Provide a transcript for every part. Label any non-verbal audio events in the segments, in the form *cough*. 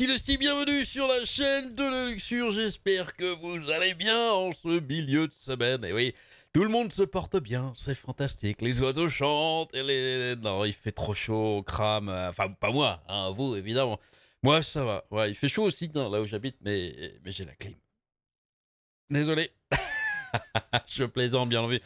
Merci le bienvenue sur la chaîne de la Luxure. J'espère que vous allez bien en ce milieu de semaine. Et oui, tout le monde se porte bien, c'est fantastique. Les oiseaux chantent et les... Non, il fait trop chaud, on crame. Enfin, pas moi, hein, vous évidemment. Moi, ça va. Ouais, il fait chaud aussi là où j'habite, mais, mais j'ai la clim. Désolé. *laughs* *laughs* je plaisante, bien envie.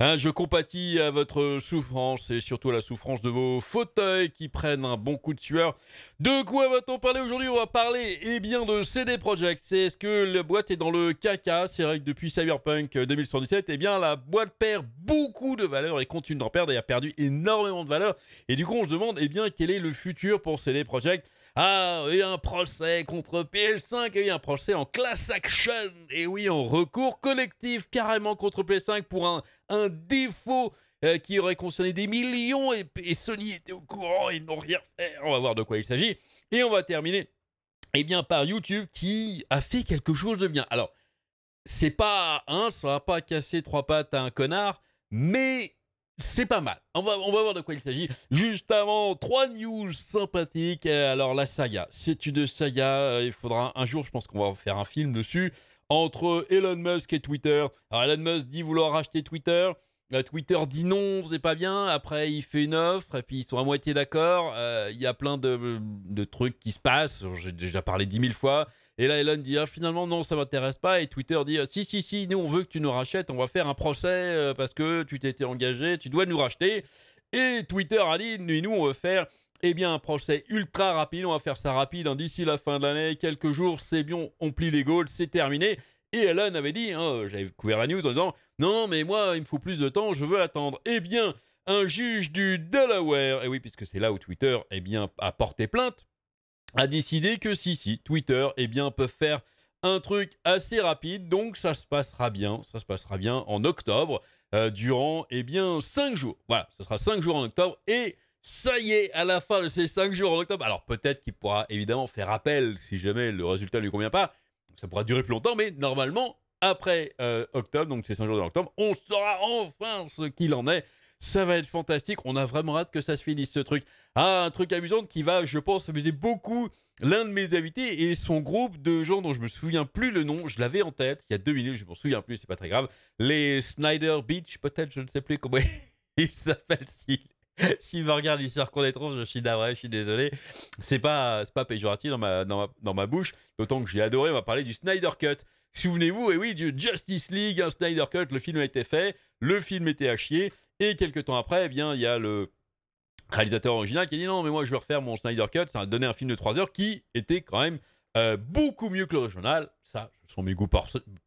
Hein, je compatis à votre souffrance et surtout à la souffrance de vos fauteuils qui prennent un bon coup de sueur. De quoi va-t-on parler aujourd'hui On va parler eh bien, de CD Projekt. C'est est-ce que la boîte est dans le caca C'est vrai que depuis Cyberpunk 2077, eh bien, la boîte perd beaucoup de valeur et continue d'en perdre et a perdu énormément de valeur. Et du coup, on se demande eh bien, quel est le futur pour CD Projekt ah, et un procès contre PL5, et a un procès en class action, et oui, en recours collectif carrément contre PS5 pour un, un défaut euh, qui aurait concerné des millions, et, Sony était au courant, ils n'ont rien fait. On va voir de quoi il s'agit. Et on va terminer, eh bien, par YouTube qui a fait quelque chose de bien. Alors, c'est pas, hein, ça va pas casser trois pattes à un connard, mais c'est pas mal. On va, on va voir de quoi il s'agit. Juste avant, trois news sympathiques. Euh, alors, la saga. C'est une saga. Euh, il faudra un jour, je pense qu'on va faire un film dessus. Entre Elon Musk et Twitter. Alors, Elon Musk dit vouloir acheter Twitter. Euh, Twitter dit non, c'est pas bien. Après, il fait une offre et puis ils sont à moitié d'accord. Il y a plein de, de, trucs qui se passent. J'ai déjà parlé dix mille fois. Et là, Elon dit ah, finalement, non, ça m'intéresse pas. Et Twitter dit ah, si, si, si, nous, on veut que tu nous rachètes, on va faire un procès euh, parce que tu t'étais engagé, tu dois nous racheter. Et Twitter a dit nous, on veut faire eh bien, un procès ultra rapide. On va faire ça rapide. Hein, d'ici la fin de l'année, quelques jours, c'est bien, on plie les Gaules, c'est terminé. Et Elon avait dit, hein, j'avais couvert la news en disant Non, mais moi, il me faut plus de temps, je veux attendre. Eh bien, un juge du Delaware, et eh oui, puisque c'est là où Twitter eh bien, a porté plainte a décidé que si, si, Twitter, eh bien, peut faire un truc assez rapide. Donc, ça se passera bien. Ça se passera bien en octobre, euh, durant, eh bien, cinq jours. Voilà, ça sera cinq jours en octobre. Et ça y est, à la fin de ces cinq jours en octobre. Alors, peut-être qu'il pourra évidemment faire appel si jamais le résultat ne lui convient pas. Ça pourra durer plus longtemps, mais normalement, après euh, octobre, donc ces cinq jours en octobre, on saura enfin ce qu'il en est ça va être fantastique. On a vraiment hâte que ça se finisse ce truc. Ah, un truc amusant qui va, je pense, amuser beaucoup l'un de mes invités et son groupe de gens dont je me souviens plus le nom. Je l'avais en tête il y a deux minutes, je m'en souviens plus, c'est pas très grave. Les Snyder Beach, peut-être, je ne sais plus comment *laughs* ils s'appellent si si me regardent il se reconnaît je suis navré, je suis désolé. C'est pas, pas péjoratif dans ma, dans ma, bouche, d'autant que j'ai adoré, on va parler du Snyder Cut. Souvenez-vous, et oui, du Justice League, un Snyder Cut, le film a été fait, le film était à chier, et quelques temps après, eh bien, il y a le réalisateur original qui a dit non, mais moi je veux refaire mon Snyder Cut, ça a donné un film de 3 heures qui était quand même euh, beaucoup mieux que l'original. Ça, ce sont mes goûts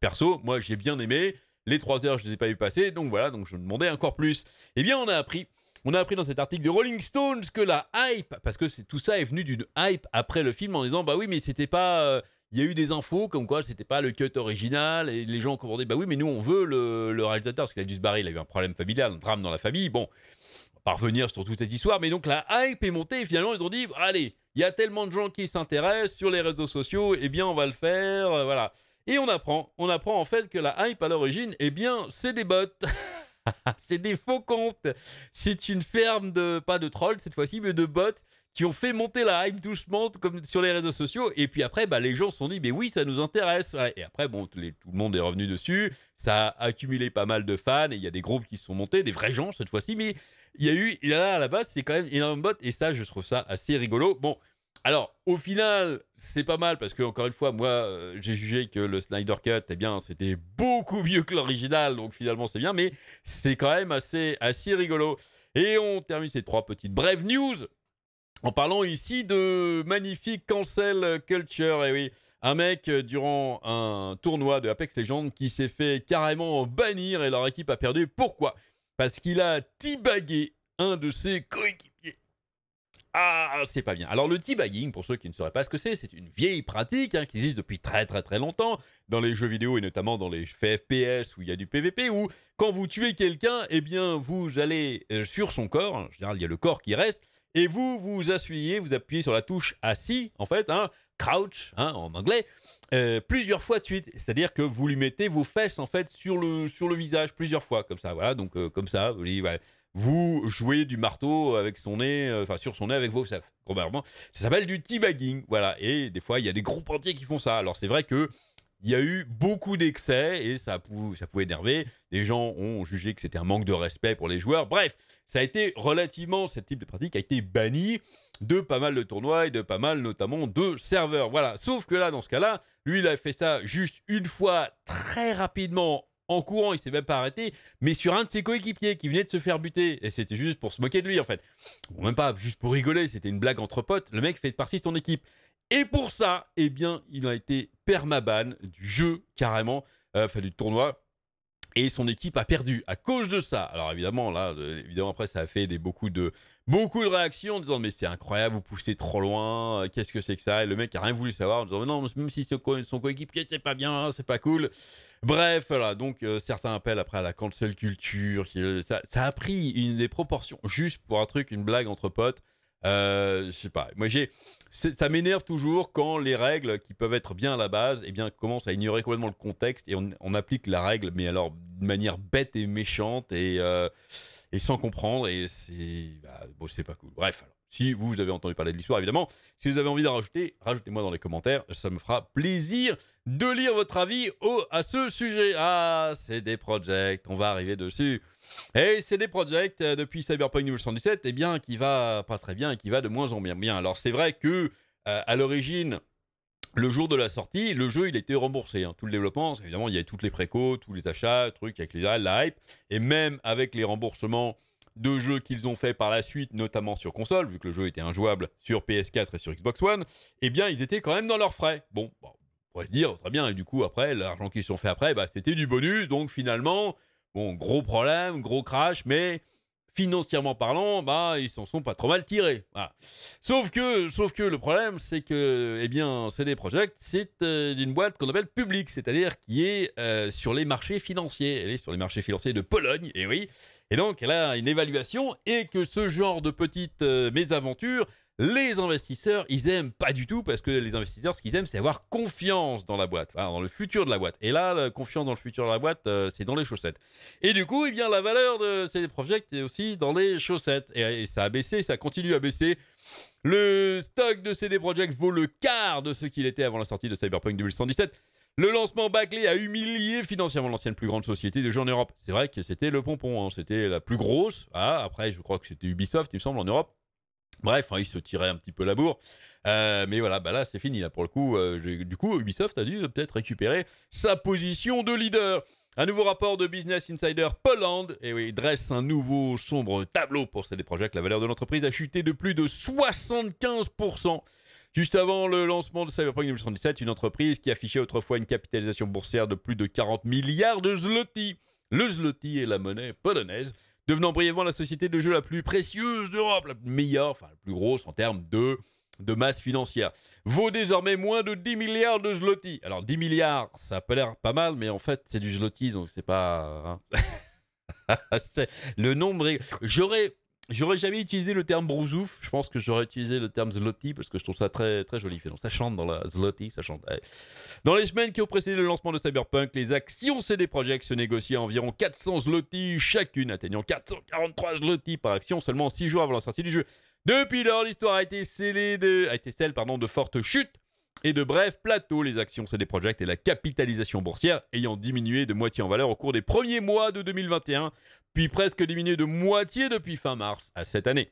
perso. Moi, j'ai bien aimé. Les 3 heures, je ne les ai pas eu passer, donc voilà, donc je demandais encore plus. Et eh bien, on a appris. On a appris dans cet article de Rolling Stones que la hype, parce que tout ça est venu d'une hype après le film en disant bah oui mais c'était pas, euh, il y a eu des infos comme quoi c'était pas le cut original et les gens ont commandé bah oui mais nous on veut le, réalisateur parce qu'il a dû se barrer il a eu un problème familial un drame dans la famille bon on va sur toute cette histoire mais donc la hype est montée et finalement ils ont dit allez il y a tellement de gens qui s'intéressent sur les réseaux sociaux et eh bien on va le faire euh, voilà et on apprend on apprend en fait que la hype à l'origine eh bien c'est des bots *laughs* *laughs* c'est des faux comptes. C'est une ferme de, pas de trolls cette fois-ci, mais de bots qui ont fait monter la hype doucement comme sur les réseaux sociaux. Et puis après, bah, les gens se sont dit, mais oui, ça nous intéresse. Et après, bon, tout le monde est revenu dessus. Ça a accumulé pas mal de fans et il y a des groupes qui se sont montés, des vrais gens cette fois-ci. Mais il y a eu, il y a là, à la base, c'est quand même énorme bot. Et ça, je trouve ça assez rigolo. Bon, alors, au final, c'est pas mal parce que, encore une fois, moi, euh, j'ai jugé que le Snyder Cut, eh bien, c'était beaucoup mieux que l'original, donc finalement, c'est bien, mais c'est quand même assez, assez rigolo. Et on termine ces trois petites brèves news en parlant ici de magnifique cancel culture. Et eh oui, un mec euh, durant un tournoi de Apex Legends qui s'est fait carrément bannir et leur équipe a perdu. Pourquoi Parce qu'il a tibagué un de ses coéquipiers ah, c'est pas bien. Alors le debugging, pour ceux qui ne sauraient pas ce que c'est, c'est une vieille pratique hein, qui existe depuis très très très longtemps dans les jeux vidéo et notamment dans les FPS où il y a du PVP, où quand vous tuez quelqu'un, eh bien vous allez euh, sur son corps, en général il y a le corps qui reste, et vous vous assuyez, vous appuyez sur la touche assis, en fait, hein, crouch hein, en anglais, euh, plusieurs fois de suite. C'est-à-dire que vous lui mettez vos fesses en fait sur le, sur le visage plusieurs fois, comme ça, voilà, donc euh, comme ça, vous voilà vous jouez du marteau avec son nez, euh, enfin sur son nez avec vos chefs, Ça s'appelle du teabagging, voilà. Et des fois, il y a des groupes entiers qui font ça. Alors c'est vrai que il y a eu beaucoup d'excès et ça, pouvait énerver. Les gens ont jugé que c'était un manque de respect pour les joueurs. Bref, ça a été relativement, ce type de pratique a été banni de pas mal de tournois et de pas mal notamment de serveurs. Voilà, sauf que là, dans ce cas-là, lui, il a fait ça juste une fois très rapidement en courant, il s'est même pas arrêté, mais sur un de ses coéquipiers qui venait de se faire buter. Et c'était juste pour se moquer de lui, en fait. Ou même pas, juste pour rigoler, c'était une blague entre potes. Le mec fait partie de son équipe. Et pour ça, eh bien, il a été permaban du jeu, carrément, euh, enfin du tournoi et son équipe a perdu à cause de ça. Alors évidemment, là, euh, évidemment après, ça a fait des, beaucoup, de, beaucoup de réactions en disant mais c'est incroyable, vous poussez trop loin, euh, qu'est-ce que c'est que ça Et le mec a rien voulu savoir en disant mais non, même si son coéquipier c'est pas bien, c'est pas cool. Bref, voilà, donc euh, certains appellent après à la cancel culture, ça, a pris une des proportions, juste pour un truc, une blague entre potes. je sais pas, moi j'ai ça m'énerve toujours quand les règles qui peuvent être bien à la base, et eh bien, commencent à ignorer complètement le contexte et on, applique la règle, mais alors de manière bête et méchante et, euh, sans comprendre. Et c'est bah, bon, pas cool. Bref, alors, si vous avez entendu parler de l'histoire, évidemment, si vous avez envie d'en rajouter, rajoutez-moi dans les commentaires. Ça me fera plaisir de lire votre avis au, à ce sujet. Ah, c'est des projects, on va arriver dessus. Et des projets euh, depuis Cyberpunk 2077, eh bien, qui va pas très bien et qui va de moins en moins bien. Alors, c'est vrai que euh, à l'origine, le jour de la sortie, le jeu, il était remboursé. Hein. Tout le développement, évidemment, il y avait toutes les précautions, tous les achats, trucs avec les, la hype. Et même avec les remboursements de jeux qu'ils ont fait par la suite, notamment sur console, vu que le jeu était injouable sur PS4 et sur Xbox One, eh bien, ils étaient quand même dans leurs frais. Bon, bah, on pourrait se dire, très bien, et du coup, après, l'argent qu'ils ont fait après, bah, c'était du bonus, donc finalement, Bon, gros problème, gros crash, mais financièrement parlant, bah, ils s'en sont pas trop mal tirés. Sauf, que, sauf que le problème, c'est que eh bien, CD Projekt, c'est d'une euh, une boîte qu'on appelle publique, c'est-à-dire qui est euh, sur les marchés financiers. Elle est sur les marchés financiers de Pologne, et eh oui. Et donc, elle a une évaluation, et que ce genre de petite euh, mésaventures mésaventure les investisseurs, ils aiment pas du tout parce que les investisseurs, ce qu'ils aiment, c'est avoir confiance dans la boîte, hein, dans le futur de la boîte. Et là, la confiance dans le futur de la boîte, euh, c'est dans les chaussettes. Et du coup, eh bien, la valeur de CD Projekt est aussi dans les chaussettes. Et, ça a baissé, ça continue à baisser. Le stock de CD Projekt vaut le quart de ce qu'il était avant la sortie de Cyberpunk 2017. Le lancement bâclé a humilié financièrement l'ancienne plus grande société de jeux en Europe. C'est vrai que c'était le pompon, hein. c'était la plus grosse. Ah, après, je crois que c'était Ubisoft, il me semble, en Europe. Bref, hein, il se tirait un petit peu la bourre. Euh, mais voilà, bah là, c'est fini. Là, pour le coup, euh, du coup, Ubisoft a dû peut-être récupérer sa position de leader. Un nouveau rapport de Business Insider Poland et oui, oui, dresse un nouveau sombre tableau pour projets, Projekt. La valeur de l'entreprise a chuté de plus de 75%. Juste avant le lancement de Cyberpunk 2077, une entreprise qui affichait autrefois une capitalisation boursière de plus de 40 milliards de zloty. Le zloty est la monnaie polonaise devenant brièvement la société de jeu la plus précieuse d'Europe, la meilleure, enfin la plus grosse en termes de, de masse financière. Vaut désormais moins de 10 milliards de zloty. Alors 10 milliards, ça a l'air pas mal, mais en fait c'est du zloty, donc c'est pas... Hein. *laughs* le nombre... J'aurais J'aurais jamais utilisé le terme brousouf. Je pense que j'aurais utilisé le terme zloty parce que je trouve ça très très joli. ça chante dans la zloty, ça chante. Dans les semaines qui ont précédé le lancement de Cyberpunk, les actions CD Projekt se négociaient à environ 400 zloty chacune, atteignant 443 zloty par action seulement 6 jours avant la sortie du jeu. Depuis lors, l'histoire a été scellée a été celle de fortes chutes et de bref plateau Les actions CD Projekt et la capitalisation boursière ayant diminué de moitié en valeur au cours des premiers mois de 2021, puis presque diminué de moitié depuis fin mars à cette année.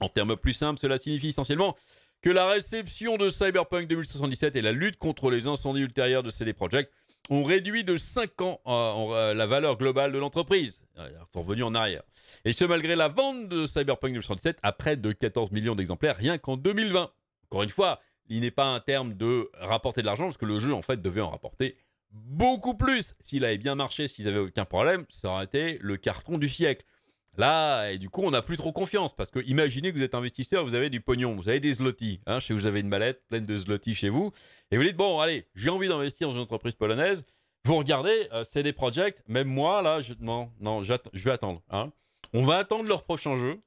En termes plus simples, cela signifie essentiellement que la réception de Cyberpunk 2077 et la lutte contre les incendies ultérieurs de CD project ont réduit de 5 ans euh, euh, la valeur globale de l'entreprise. Euh, ils sont revenus en arrière. Et ce, malgré la vente de Cyberpunk 2077 à près de 14 millions d'exemplaires rien qu'en 2020. Encore une fois, il n'est pas un terme de rapporter de l'argent, parce que le jeu, en fait, devait en rapporter beaucoup plus. S'il avait bien marché, s'ils n'avaient aucun problème, ça aurait été le carton du siècle. Là, et du coup, on n'a plus trop confiance parce que imaginez que vous êtes investisseur, vous avez du pognon, vous avez des zloty, hein, chez vous avez une mallette pleine de zloty chez vous, et vous dites bon, allez, j'ai envie d'investir dans une entreprise polonaise. Vous regardez, euh, c'est des projects. Même moi, là, je non, non, je vais attendre. Hein. On va attendre leur prochain jeu.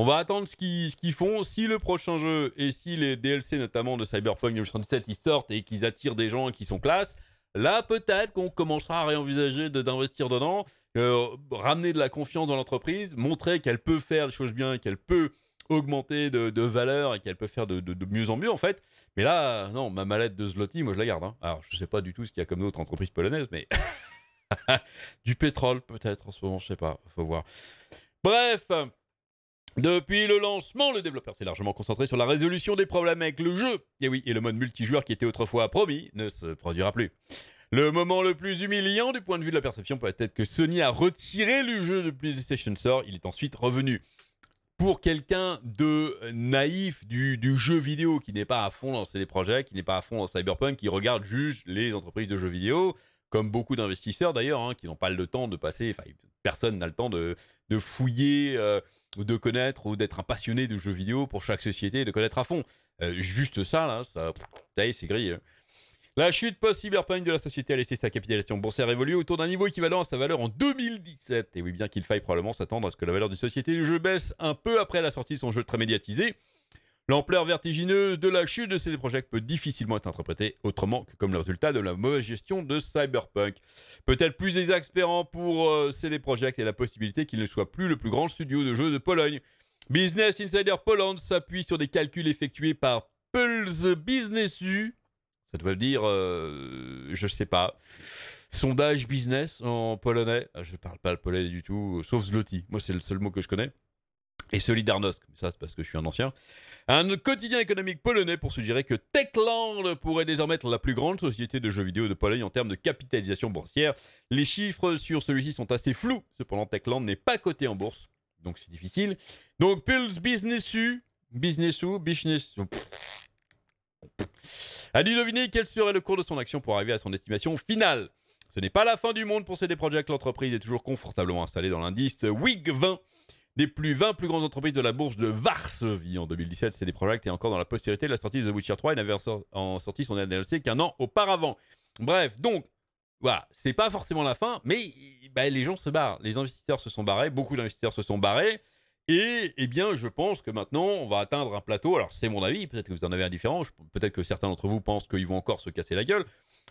On va attendre ce qu'ils font. Si le prochain jeu et si les DLC notamment de Cyberpunk 2077 ils sortent et qu'ils attirent des gens qui sont classe, là peut-être qu'on commencera à réenvisager d'investir dedans, euh, ramener de la confiance dans l'entreprise, montrer qu'elle peut faire des choses bien, qu'elle peut augmenter de, valeur et qu'elle peut faire de, mieux en mieux en fait. Mais là, non, ma mallette de Zloty, moi je la garde. Hein. Alors je sais pas du tout ce qu'il y a comme d'autres entreprises polonaises, mais *laughs* du pétrole peut-être en ce moment, je sais pas, faut voir. Bref. Depuis le lancement, le développeur s'est largement concentré sur la résolution des problèmes avec le jeu. Et eh oui, et le mode multijoueur qui était autrefois promis ne se produira plus. Le moment le plus humiliant du point de vue de la perception peut être que Sony a retiré le jeu de PlayStation Store, il est ensuite revenu. Pour quelqu'un de naïf du, jeu vidéo, qui n'est pas à fond dans les projets, qui n'est pas à fond dans Cyberpunk, qui regarde juge les entreprises de jeux vidéo, comme beaucoup d'investisseurs d'ailleurs, hein, qui n'ont pas le temps de passer, enfin personne n'a le temps de, fouiller... Euh, ou de connaître ou d'être un passionné de jeux vidéo pour chaque société de connaître à fond. Euh, juste ça, là, ça, c'est gris. Hein. La chute post-cyberpunk de la société a laissé sa capitalisation boursière évoluer autour d'un niveau équivalent à sa valeur en 2017. Et oui, bien qu'il faille probablement s'attendre à ce que la valeur d'une société du jeu baisse un peu après la sortie de son jeu très médiatisé, L'ampleur vertigineuse de la chute de CD Projekt peut difficilement être interprétée autrement que comme le résultat de la mauvaise gestion de Cyberpunk. Peut-être plus exaspérant pour euh, CD Projekt est la possibilité qu'il ne soit plus le plus grand studio de jeux de Pologne. Business Insider Poland s'appuie sur des calculs effectués par Pulse Business U. Ça doit dire, je euh, je sais pas, sondage business en polonais. Ah, je ne parle pas le polonais du tout, euh, sauf Zloty. Moi, c'est le seul mot que je connais et Solidarnosc, ça c'est parce que je suis un ancien, un quotidien économique polonais pour suggérer que Techland pourrait désormais être la plus grande société de jeux vidéo de Pologne en termes de capitalisation boursière. Les chiffres sur celui-ci sont assez flous, cependant Techland n'est pas coté en bourse, donc c'est difficile. Donc Pulse Businessu, Businessu, Businessu, oh, a dû deviner quel serait le cours de son action pour arriver à son estimation finale. Ce n'est pas la fin du monde pour CD que l'entreprise est toujours confortablement installée dans l'indice WIG 20 des plus 20 plus grandes entreprises de la bourse de Varsovie en 2017. C'est projets qui est encore dans la postérité de la sortie de The Witcher 3 Il n'avait en sortie son DLC qu'un an auparavant. Bref, donc, voilà, c'est pas forcément la fin, mais bah, les gens se barrent. Les investisseurs se sont barrés, beaucoup d'investisseurs se sont barrés. Et eh bien, je pense que maintenant, on va atteindre un plateau. Alors, c'est mon avis, peut-être que vous en avez un différent, peut-être que certains d'entre vous pensent qu'ils vont encore se casser la gueule.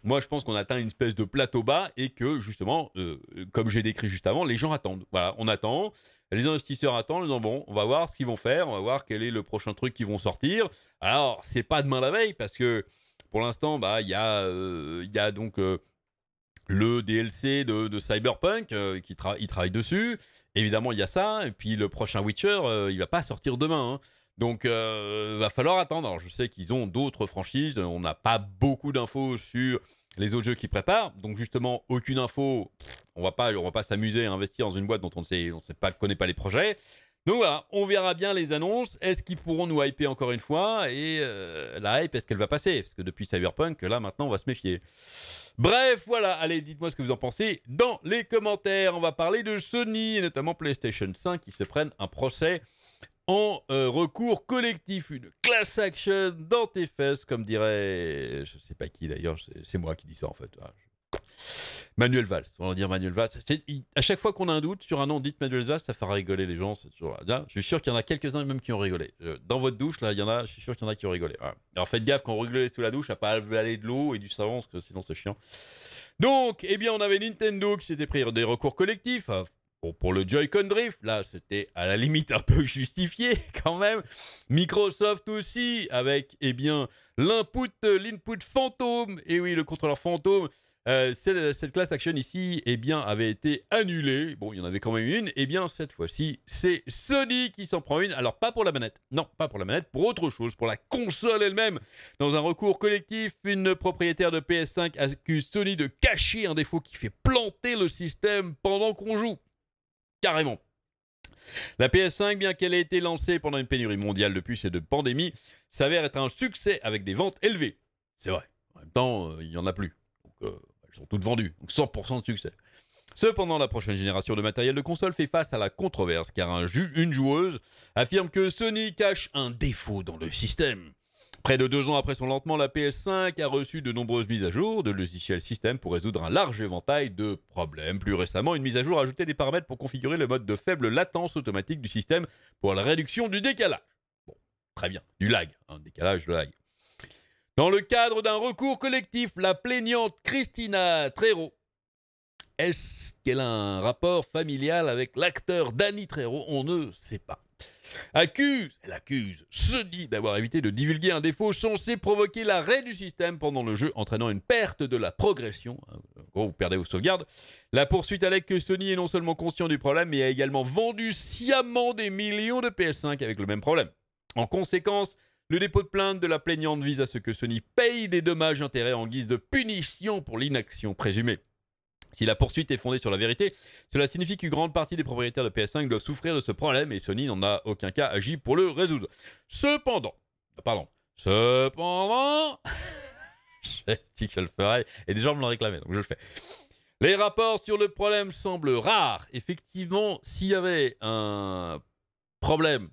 Moi, je pense qu'on atteint une espèce de plateau bas et que, justement, euh, comme j'ai décrit juste avant, les gens attendent. Voilà, on attend. Les investisseurs attendent, ils disent bon, on va voir ce qu'ils vont faire, on va voir quel est le prochain truc qu'ils vont sortir. Alors, c'est pas demain la veille parce que pour l'instant, bah, il y, euh, y, a donc euh, le DLC de, Cyberpunk euh, qui travaille dessus. Évidemment, il y a ça. Et puis le prochain Witcher, il va pas sortir demain. Hein. Donc, va falloir attendre. Alors, je sais qu'ils ont d'autres franchises. On n'a pas beaucoup d'infos sur les autres jeux qu'ils préparent. Donc justement, aucune info. On va pas, on va pas s'amuser à investir dans une boîte dont on ne sait, on sait pas, connaît pas les projets. Donc voilà, on verra bien les annonces. Est-ce qu'ils pourront nous hyper encore une fois Et euh, la hype, est-ce qu'elle va passer Parce que depuis Cyberpunk, là maintenant, on va se méfier. Bref, voilà. Allez, dites-moi ce que vous en pensez dans les commentaires. On va parler de Sony, notamment PlayStation 5, qui se prennent un procès en euh, recours collectif, une class action dans tes fesses, comme dirait, je sais pas qui d'ailleurs, c'est moi qui dis ça en fait. Hein. Manuel Valls, on va dire Manuel Valls. à chaque fois qu'on a un doute sur un nom, dites Manuel Valls, ça fera rigoler les gens. Toujours, là, je suis sûr qu'il y en a quelques-uns même qui ont rigolé. Dans votre douche, là, il y en a, je suis sûr qu'il y en a qui ont rigolé. Alors faites gaffe quand vous sous la douche, à pas aller de l'eau et du savon, parce que sinon c'est chiant. Donc, eh bien, on avait Nintendo qui s'était pris des recours collectifs pour le Joy-Con Drift, là, c'était à la limite un peu *laughs* justifié quand même. Microsoft aussi, avec, eh bien, l'input, euh, l'input fantôme. Et oui, le contrôleur fantôme. Euh, cette, classe action ici, eh bien, avait été annulée. Bon, il y en avait quand même une. Eh bien, cette fois-ci, c'est Sony qui s'en prend une. Alors, pas pour la manette. Non, pas pour la manette, pour autre chose, pour la console elle-même. Dans un recours collectif, une propriétaire de PS5 accuse Sony de cacher un défaut qui fait planter le système pendant qu'on joue. Carrément. La PS5, bien qu'elle ait été lancée pendant une pénurie mondiale de puces et de pandémie, s'avère être un succès avec des ventes élevées. C'est vrai. En même temps, euh, il n'y en a plus. Euh, elles sont toutes vendues. Donc 100% de succès. Cependant, la prochaine génération de matériel de console fait face à la controverse car une joueuse affirme que Sony cache un défaut dans le système. Près de deux ans après son lancement, la PS5 a reçu de nombreuses mises à jour de logiciel système pour résoudre un large éventail de problèmes. Plus récemment, une mise à jour a ajouté des paramètres pour configurer le mode de faible latence automatique du système pour la réduction du décalage. Bon, très bien, du lag, un hein, décalage, de lag. Dans le cadre d'un recours collectif, la plaignante Christina Trero est-ce qu'elle a un rapport familial avec l'acteur Danny Trejo On ne sait pas accuse, elle accuse, se dit d'avoir évité de divulguer un défaut censé provoquer l'arrêt du système pendant le jeu, entraînant une perte de la progression. Euh, en vous perdez vos sauvegardes. La poursuite allègue que Sony est non seulement conscient du problème, mais a également vendu sciemment des millions de PS5 avec le même problème. En conséquence, le dépôt de plainte de la plaignante vise à ce que Sony paye des dommages-intérêts en guise de punition pour l'inaction présumée. Si la poursuite est fondée sur la vérité, cela signifie qu'une grande partie des propriétaires de PS5 doivent souffrir de ce problème et Sony n'en a aucun cas agi pour le résoudre. Cependant, ah, pardon, cependant, *laughs* je dis que je le ferai et des gens me l'ont réclamé, donc je le fais. Les rapports sur le problème semblent rares. Effectivement, s'il y avait un problème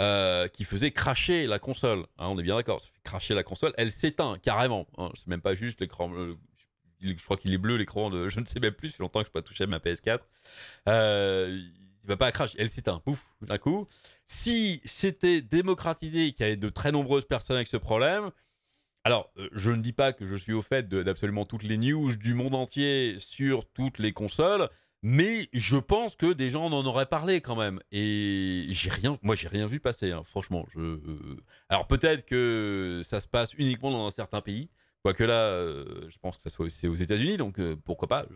euh, qui faisait cracher la console, hein, on est bien d'accord, ça cracher la console, elle s'éteint carrément. Hein. c'est même pas juste l'écran, je crois qu'il est bleu l'écran de *laughs* je ne sais même plus, si longtemps que je n'ai pas touché à ma PS4. il euh, il va pas crash, elle s'éteint, pouf, d'un coup. Si c'était démocratisé et qu'il y avait de très nombreuses personnes avec ce problème, alors euh, je ne dis pas que je suis au fait d'absolument toutes les news du monde entier sur toutes les consoles, mais je pense que des gens en auraient parlé quand même. Et j'ai rien, moi j'ai rien vu passer, hein, franchement. Je... Euh, alors peut-être que ça se passe uniquement dans un certain pays, Quoique là, euh, je pense que ça soit aussi aux États-Unis, donc euh, pourquoi pas,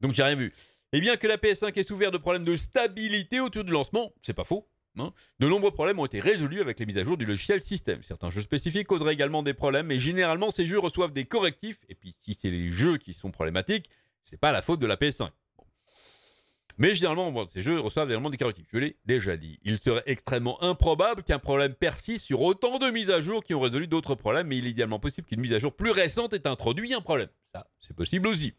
Donc j'ai rien vu. Et eh bien que la PS5 ait souffert de problèmes de stabilité autour du lancement, c'est pas faux. Hein. de nombreux problèmes ont été résolus avec les mises à jour du logiciel système. Certains jeux spécifiques causeraient également des problèmes, mais généralement ces jeux reçoivent des correctifs. Et puis si c'est les jeux qui sont problématiques, c'est pas la faute de la PS5. Mais généralement, ces jeux reçoivent également des carotides. Je l'ai déjà dit. Il serait extrêmement improbable qu'un problème persiste sur autant de mises à jour qui ont résolu d'autres problèmes, mais il est idéalement possible qu'une mise à jour plus récente ait introduit un problème. C'est possible aussi.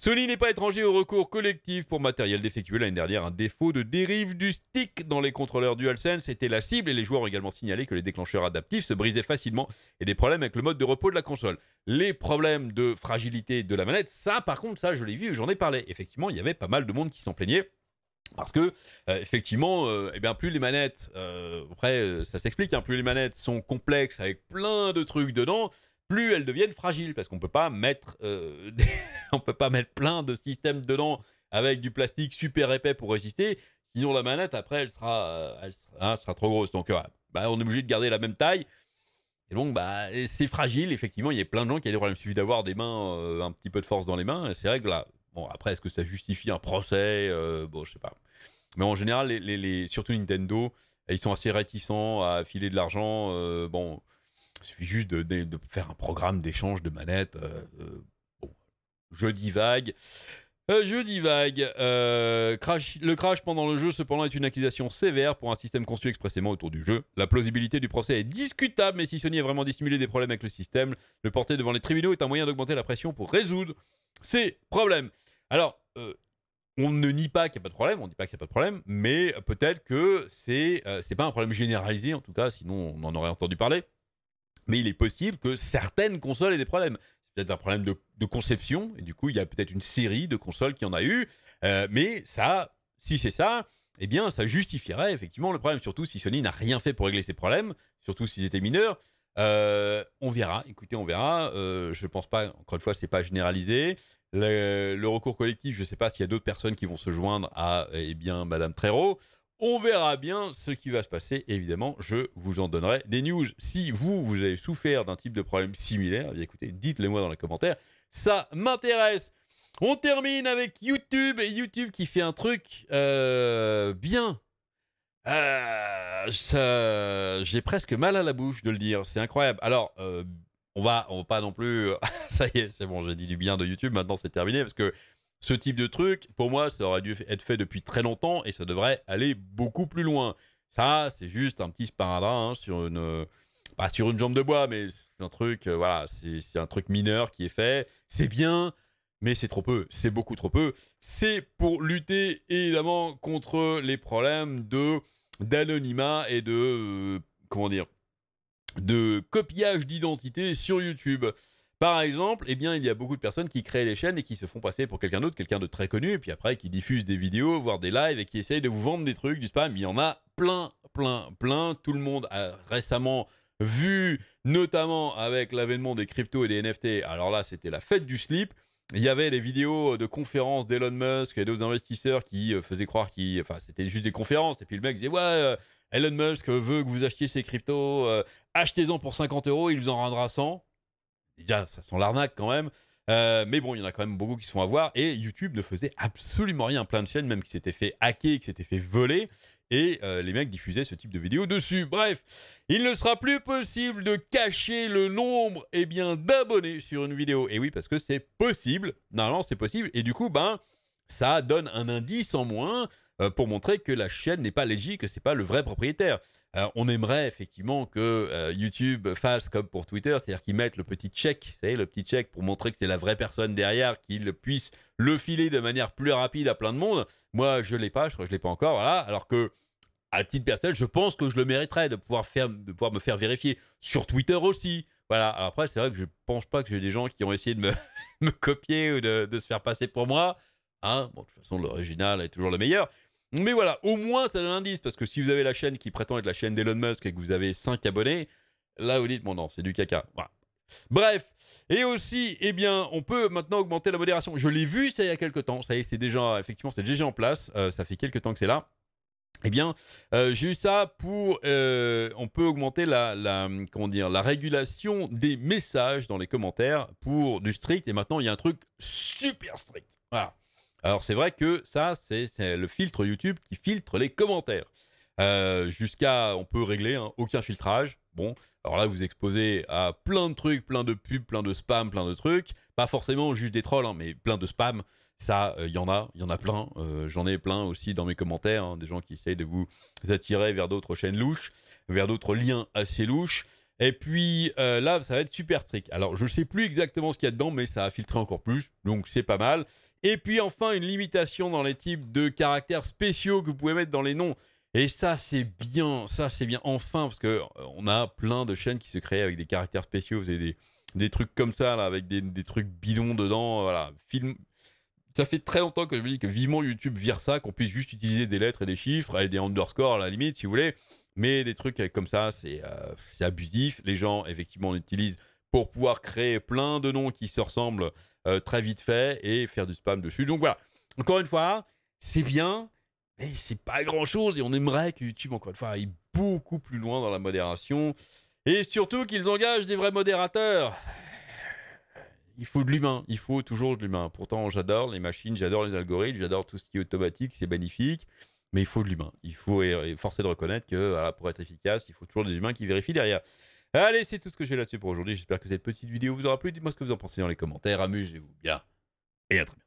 Sony n'est pas étranger au recours collectif pour matériel défectueux. L'année dernière, un défaut de dérive du stick dans les contrôleurs DualSense c'était la cible et les joueurs ont également signalé que les déclencheurs adaptifs se brisaient facilement et des problèmes avec le mode de repos de la console. Les problèmes de fragilité de la manette, ça par contre, ça je l'ai vu, j'en ai parlé. Effectivement, il y avait pas mal de monde qui s'en plaignait. Parce que, euh, effectivement, euh, eh bien, plus les manettes, euh, après ça s'explique, hein, plus les manettes sont complexes avec plein de trucs dedans, plus elles deviennent fragiles parce qu'on peut pas mettre euh, *laughs* on peut pas mettre plein de systèmes dedans avec du plastique super épais pour résister sinon la manette après elle sera euh, elle hein, sera, trop grosse donc euh, bah, on est obligé de garder la même taille et donc bah c'est fragile effectivement il y a plein de gens qui ont des problèmes il suffit d'avoir des mains un petit peu de force dans les mains c'est vrai que là bon après est-ce que ça justifie un procès bon je sais pas mais en général surtout Nintendo ils sont assez réticents à filer de l'argent bon il suffit juste de, faire un programme d'échange de manettes. Euh, euh, jeudi vague. Euh, jeudi vague. crash, le crash pendant le jeu, cependant, est une accusation sévère pour un système conçu expressément autour du jeu. La plausibilité du procès est discutable, mais si Sony a vraiment dissimulé des problèmes avec le système, le porter devant les tribunaux est un moyen d'augmenter la pression pour résoudre ces problèmes. Alors, on ne nie pas qu'il n'y a pas de problème, on ne dit pas qu'il n'y a pas de problème, mais peut-être que c'est n'est pas un problème généralisé, en tout cas, sinon on en aurait entendu parler mais il est possible que certaines consoles aient des problèmes. C'est peut-être un problème de, conception, et du coup, il y a peut-être une série de consoles qui en a eu, euh, mais ça, si c'est ça, eh bien, ça justifierait effectivement le problème, surtout si Sony n'a rien fait pour régler ces problèmes, surtout s'ils étaient mineurs. Euh, on verra, écoutez, on verra. Euh, je ne pense pas, encore une fois, c'est pas généralisé. Le, recours collectif, je ne sais pas s'il y a d'autres personnes qui vont se joindre à eh bien, Madame Trérot on verra bien ce qui va se passer. Évidemment, je vous en donnerai des news. Si vous, vous avez souffert d'un type de problème similaire, eh écoutez, dites-le moi dans les commentaires. Ça m'intéresse. On termine avec YouTube. et YouTube qui fait un truc euh, bien. Euh, j'ai presque mal à la bouche de le dire. C'est incroyable. Alors, euh, on, va, on va pas non plus... *laughs* ça y est, c'est bon, j'ai dit du bien de YouTube. Maintenant, c'est terminé parce que ce type de truc, pour moi, ça aurait dû être fait depuis très longtemps et ça devrait aller beaucoup plus loin. Ça, c'est juste un petit sparadrap hein, sur une euh, pas sur une jambe de bois, mais un truc, euh, voilà, c'est un truc mineur qui est fait. C'est bien, mais c'est trop peu, c'est beaucoup trop peu. C'est pour lutter évidemment contre les problèmes de d'anonymat et de euh, comment dire de copiage d'identité sur YouTube. Par exemple, eh bien, il y a beaucoup de personnes qui créent des chaînes et qui se font passer pour quelqu'un d'autre, quelqu'un de très connu, et puis après qui diffusent des vidéos, voire des lives, et qui essayent de vous vendre des trucs, du spam. Il y en a plein, plein, plein. Tout le monde a récemment vu, notamment avec l'avènement des cryptos et des NFT. Alors là, c'était la fête du slip. Il y avait des vidéos de conférences d'Elon Musk et d'autres investisseurs qui euh, faisaient croire que Enfin, c'était juste des conférences. Et puis le mec disait Ouais, euh, Elon Musk veut que vous achetiez ses cryptos. Euh, achetez-en pour 50 euros, il vous en rendra 100 déjà, ça sent l'arnaque quand même. Euh, mais bon, il y en a quand même beaucoup qui se font avoir. Et YouTube ne faisait absolument rien. Plein de chaînes, même qui s'étaient fait hacker, qui s'étaient fait voler. Et euh, les mecs diffusaient ce type de vidéos dessus. Bref, il ne sera plus possible de cacher le nombre eh bien, d'abonnés sur une vidéo. Et oui, parce que c'est possible. normalement c'est possible. Et du coup, ben, ça donne un indice en moins euh, pour montrer que la chaîne n'est pas légitime, que c'est pas le vrai propriétaire. Euh, on aimerait effectivement que euh, YouTube fasse comme pour Twitter, c'est-à-dire qu'ils mettent le petit check, vous savez, le petit check pour montrer que c'est la vraie personne derrière, qu'ils puisse le filer de manière plus rapide à plein de monde. Moi, je l'ai pas, je crois que je l'ai pas encore, voilà. Alors que à titre personnel, je pense que je le mériterais de pouvoir faire, de pouvoir me faire vérifier sur Twitter aussi. Voilà. après, c'est vrai que je pense pas que j'ai des gens qui ont essayé de *laughs* me, copier ou de, de, se faire passer pour moi. Hein bon, de toute façon, l'original est toujours le meilleur. Mais voilà, au moins ça donne un indice, parce que si vous avez la chaîne qui prétend être la chaîne d'Elon Musk et que vous avez 5 abonnés, là vous dites, bon non, c'est du caca. Bref, et aussi, eh bien, on peut maintenant augmenter la modération. Je l'ai vu ça il y a quelques temps, ça y est, c'est déjà, effectivement, c'est déjà en place, euh, ça fait quelques temps que c'est là. Eh bien, euh, j'ai eu ça pour, euh, on peut augmenter la, la, comment dire, la régulation des messages dans les commentaires pour du strict, et maintenant il y a un truc super strict. Voilà. Alors c'est vrai que ça, c'est le filtre YouTube qui filtre les commentaires. Euh, jusqu'à, on peut régler, hein, aucun filtrage. Bon, alors là, vous exposez à plein de trucs, plein de pubs, plein de spam, plein de trucs. Pas forcément juste des trolls, hein, mais plein de spam. Ça, il euh, y en a, il y en a plein. Euh, j'en ai plein aussi dans mes commentaires, hein, des gens qui essayent de vous attirer vers d'autres chaînes louches, vers d'autres liens assez louches. Et puis là, ça va être super strict. Alors, je ne sais plus exactement ce qu'il y a dedans, mais ça a filtré encore plus, donc c'est pas mal. Et puis enfin, une limitation dans les types de caractères spéciaux que vous pouvez mettre dans les noms. Et ça, c'est bien, ça, c'est bien, enfin, parce qu'on euh, a plein de chaînes qui se créent avec des caractères spéciaux, vous avez des, trucs comme ça, là, avec des, trucs bidons dedans, euh, voilà, film... Ça fait très longtemps que je me dis que vivement YouTube vire ça, qu'on puisse juste utiliser des lettres et des chiffres et des underscores à la limite, si vous voulez. Mais des trucs euh, comme ça, c'est abusif. Les gens, effectivement, l'utilisent pour pouvoir créer plein de noms qui se ressemblent euh, très vite fait et faire du spam dessus. Donc voilà, encore une fois, c'est bien, mais c'est pas grand-chose et on aimerait que YouTube, encore une fois, aille beaucoup plus loin dans la modération et surtout qu'ils engagent des vrais modérateurs. Il faut de l'humain, il faut toujours de l'humain. Pourtant, j'adore les machines, j'adore les algorithmes, j'adore tout ce qui est automatique, c'est magnifique mais il faut de l'humain. Il faut er, er, forcer de reconnaître que pour être efficace, il faut toujours des humains qui vérifient derrière. Allez, c'est tout ce que j'ai là-dessus pour aujourd'hui. J'espère que cette petite vidéo vous aura plu. Dites-moi ce que vous en pensez dans les commentaires. Amusez-vous bien. Et à très bientôt.